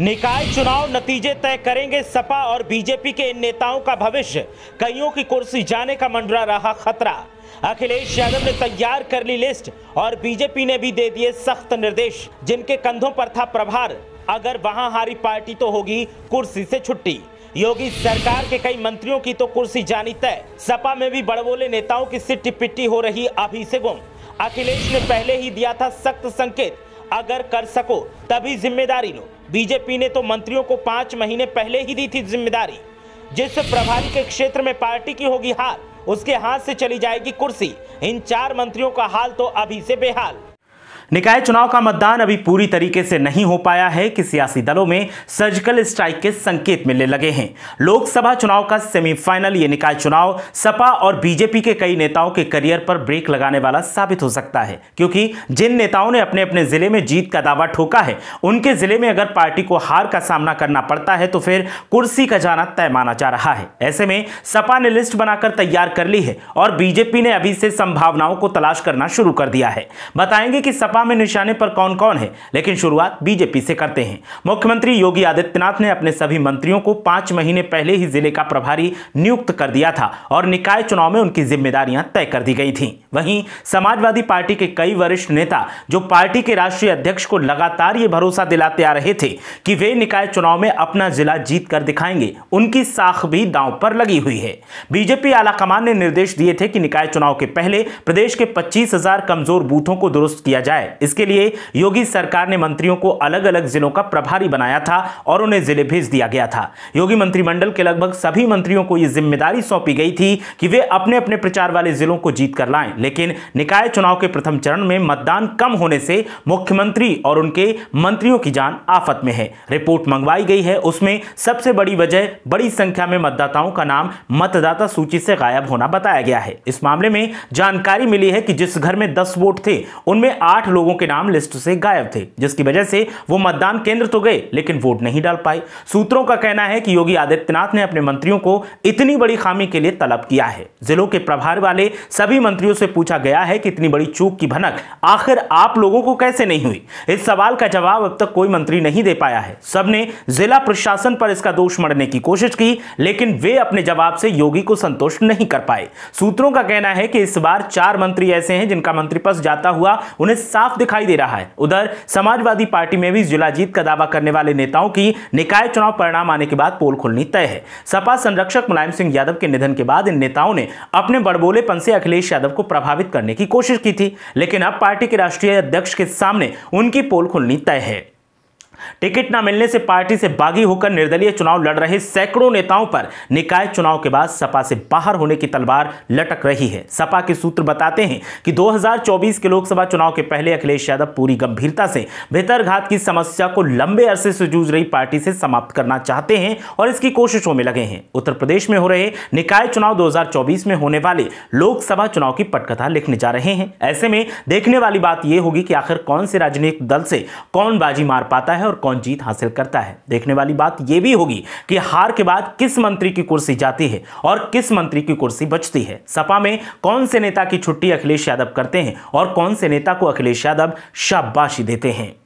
निकाय चुनाव नतीजे तय करेंगे सपा और बीजेपी के इन नेताओं का भविष्य कईयों की कुर्सी जाने का मंडरा रहा खतरा अखिलेश यादव ने तैयार कर ली लिस्ट और बीजेपी ने भी दे दिए सख्त निर्देश जिनके कंधों पर था प्रभार अगर वहां हारी पार्टी तो होगी कुर्सी से छुट्टी योगी सरकार के कई मंत्रियों की तो कुर्सी जानी तय सपा में भी बड़बोले नेताओं की सिट्टी पिट्टी हो रही अभी से गुम अखिलेश ने पहले ही दिया था सख्त संकेत अगर कर सको तभी जिम्मेदारी लो बीजेपी ने तो मंत्रियों को पांच महीने पहले ही दी थी जिम्मेदारी जिस प्रभारी के क्षेत्र में पार्टी की होगी हार उसके हाथ से चली जाएगी कुर्सी इन चार मंत्रियों का हाल तो अभी से बेहाल निकाय चुनाव का मतदान अभी पूरी तरीके से नहीं हो पाया है कि सियासी दलों में सर्जिकल स्ट्राइक के संकेत मिलने लगे हैं लोकसभा चुनाव का सेमीफाइनल ये निकाय चुनाव सपा और बीजेपी के कई नेताओं के करियर पर ब्रेक लगाने वाला साबित हो सकता है क्योंकि जिन नेताओं ने अपने अपने जिले में जीत का दावा ठोका है उनके जिले में अगर पार्टी को हार का सामना करना पड़ता है तो फिर कुर्सी का जाना तय माना जा रहा है ऐसे में सपा ने लिस्ट बनाकर तैयार कर ली है और बीजेपी ने अभी से संभावनाओं को तलाश करना शुरू कर दिया है बताएंगे कि सपा सपा में निशाने पर कौन कौन है लेकिन शुरुआत बीजेपी से करते हैं मुख्यमंत्री योगी आदित्यनाथ ने अपने सभी मंत्रियों को पांच महीने पहले ही जिले का प्रभारी नियुक्त कर दिया था और निकाय चुनाव में उनकी जिम्मेदारियां तय कर दी गई थी वहीं समाजवादी पार्टी के कई वरिष्ठ नेता जो पार्टी के राष्ट्रीय अध्यक्ष को लगातार ये भरोसा दिलाते आ रहे थे कि वे निकाय चुनाव में अपना जिला जीत कर दिखाएंगे उनकी साख भी दांव पर लगी हुई है बीजेपी आलाकमान ने निर्देश दिए थे कि निकाय चुनाव के पहले प्रदेश के पच्चीस कमजोर बूथों को दुरुस्त किया जाए जाए इसके लिए योगी सरकार ने मंत्रियों को अलग अलग जिलों का प्रभारी बनाया था और उन्हें जिले भेज दिया गया था योगी मंत्रिमंडल के लगभग सभी मंत्रियों को यह जिम्मेदारी सौंपी गई थी कि वे अपने अपने प्रचार वाले जिलों को जीत कर लाएं लेकिन निकाय चुनाव के प्रथम चरण में मतदान कम होने से मुख्यमंत्री और उनके मंत्रियों की जान आफत में है रिपोर्ट मंगवाई गई है उसमें सबसे बड़ी वजह बड़ी संख्या में मतदाताओं का नाम मतदाता सूची से गायब होना बताया गया है इस मामले में जानकारी मिली है कि जिस घर में दस वोट थे उनमें आठ लोगों के नाम लिस्ट से गायब थे जिसकी वजह से वो मतदान केंद्र तो गए लेकिन वोट नहीं डाल पाए सूत्रों का कहना है कि योगी आदित्यनाथ ने अपने मंत्रियों को इतनी बड़ी खामी के लिए तलब किया है जिलों के प्रभार वाले सभी मंत्रियों से पूछा गया है कि इतनी बड़ी चूक की भनक आखिर आप लोगों को कैसे नहीं हुई इस सवाल का जवाब अब तक कोई मंत्री नहीं दे पाया है सबने जिला प्रशासन पर इसका दोष मरने की कोशिश की लेकिन वे अपने जवाब से योगी को संतुष्ट नहीं कर पाए सूत्रों का कहना है कि इस बार चार मंत्री ऐसे हैं जिनका मंत्री पद जाता हुआ उन्हें सात साफ दिखाई दे रहा है उधर समाजवादी पार्टी में भी जिला जीत का दावा करने वाले नेताओं की निकाय चुनाव परिणाम आने के बाद पोल खुलनी तय है सपा संरक्षक मुलायम सिंह यादव के निधन के बाद इन नेताओं ने अपने बड़बोलेपन से अखिलेश यादव को प्रभावित करने की कोशिश की थी लेकिन अब पार्टी के राष्ट्रीय अध्यक्ष के सामने उनकी पोल खुलनी तय है टिकट न मिलने से पार्टी से बागी होकर निर्दलीय चुनाव लड़ रहे सैकड़ों नेताओं पर निकाय चुनाव के बाद सपा से बाहर होने की तलवार लटक रही है सपा के सूत्र बताते हैं कि 2024 के लोकसभा चुनाव के पहले अखिलेश यादव पूरी गंभीरता से भीतरघात की समस्या को लंबे अरसे से जूझ रही पार्टी से समाप्त करना चाहते हैं और इसकी कोशिशों में लगे हैं उत्तर प्रदेश में हो रहे निकाय चुनाव दो में होने वाले लोकसभा चुनाव की पटकथा लिखने जा रहे हैं ऐसे में देखने वाली बात यह होगी कि आखिर कौन से राजनीतिक दल से कौन बाजी मार पाता है और कौन जीत हासिल करता है देखने वाली बात यह भी होगी कि हार के बाद किस मंत्री की कुर्सी जाती है और किस मंत्री की कुर्सी बचती है सपा में कौन से नेता की छुट्टी अखिलेश यादव करते हैं और कौन से नेता को अखिलेश यादव शाबाशी देते हैं